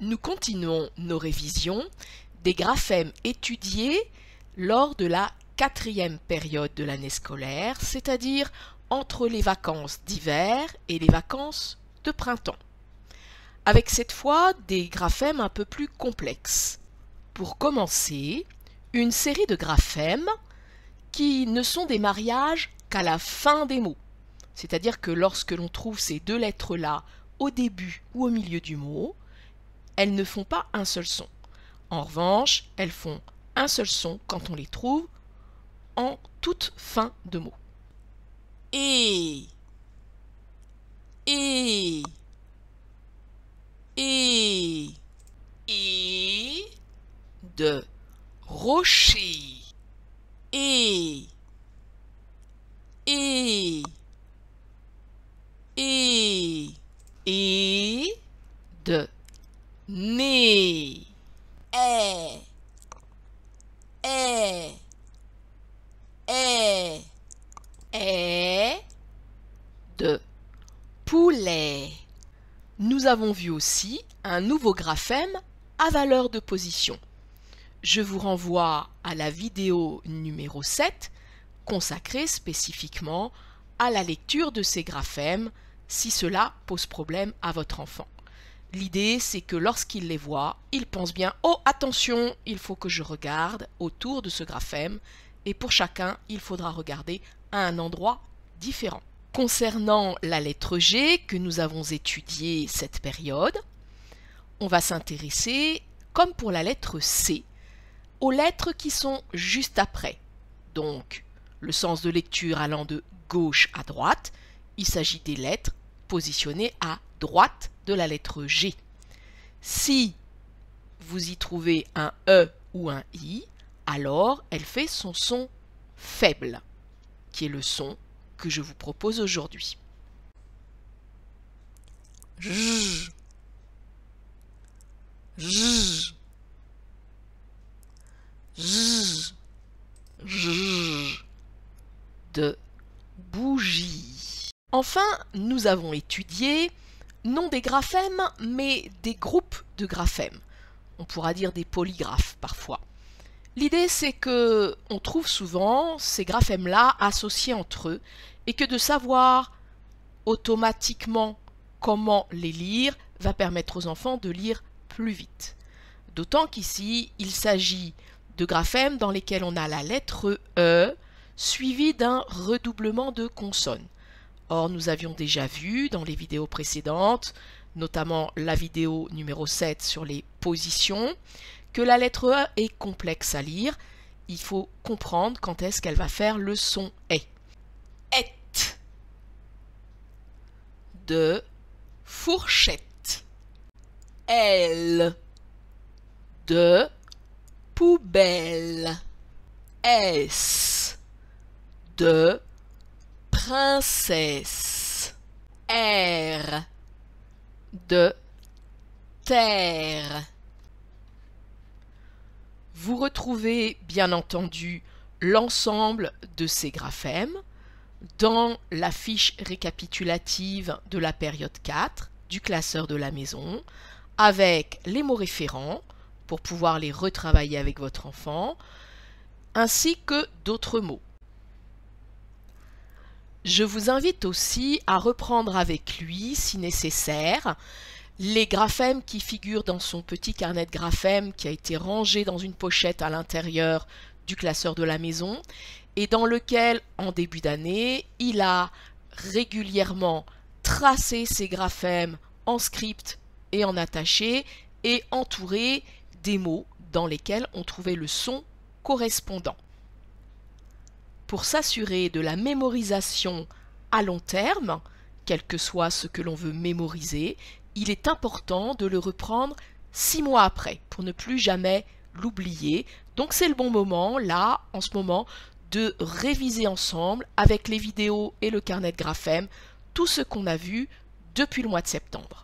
nous continuons nos révisions des graphèmes étudiés lors de la quatrième période de l'année scolaire, c'est-à-dire entre les vacances d'hiver et les vacances de printemps. Avec cette fois des graphèmes un peu plus complexes. Pour commencer, une série de graphèmes qui ne sont des mariages qu'à la fin des mots. C'est-à-dire que lorsque l'on trouve ces deux lettres-là au début ou au milieu du mot, elles ne font pas un seul son. En revanche, elles font un seul son quand on les trouve en toute fin de mot. Et et et et de rocher et et et et de ni. E. E. E. De poulet. Nous avons vu aussi un nouveau graphème à valeur de position. Je vous renvoie à la vidéo numéro 7 consacrée spécifiquement à la lecture de ces graphèmes si cela pose problème à votre enfant. L'idée, c'est que lorsqu'il les voit, il pense bien Oh, attention, il faut que je regarde autour de ce graphème, et pour chacun, il faudra regarder à un endroit différent. Concernant la lettre G que nous avons étudiée cette période, on va s'intéresser, comme pour la lettre C, aux lettres qui sont juste après. Donc, le sens de lecture allant de gauche à droite, il s'agit des lettres positionnée à droite de la lettre G. Si vous y trouvez un E ou un I, alors elle fait son son faible, qui est le son que je vous propose aujourd'hui. De bougie. Enfin, nous avons étudié non des graphèmes, mais des groupes de graphèmes. On pourra dire des polygraphes parfois. L'idée c'est que on trouve souvent ces graphèmes-là associés entre eux et que de savoir automatiquement comment les lire va permettre aux enfants de lire plus vite. D'autant qu'ici, il s'agit de graphèmes dans lesquels on a la lettre E suivie d'un redoublement de consonnes. Or, nous avions déjà vu dans les vidéos précédentes, notamment la vidéo numéro 7 sur les positions, que la lettre E est complexe à lire. Il faut comprendre quand est-ce qu'elle va faire le son E. Et. De fourchette. Elle. De poubelle. S. De princesse R de terre. Vous retrouvez bien entendu l'ensemble de ces graphèmes dans la fiche récapitulative de la période 4 du classeur de la maison avec les mots référents pour pouvoir les retravailler avec votre enfant ainsi que d'autres mots. Je vous invite aussi à reprendre avec lui, si nécessaire, les graphèmes qui figurent dans son petit carnet de graphèmes qui a été rangé dans une pochette à l'intérieur du classeur de la maison et dans lequel, en début d'année, il a régulièrement tracé ses graphèmes en script et en attaché et entouré des mots dans lesquels on trouvait le son correspondant pour s'assurer de la mémorisation à long terme, quel que soit ce que l'on veut mémoriser, il est important de le reprendre six mois après pour ne plus jamais l'oublier. Donc c'est le bon moment, là, en ce moment, de réviser ensemble, avec les vidéos et le carnet de graphème, tout ce qu'on a vu depuis le mois de septembre.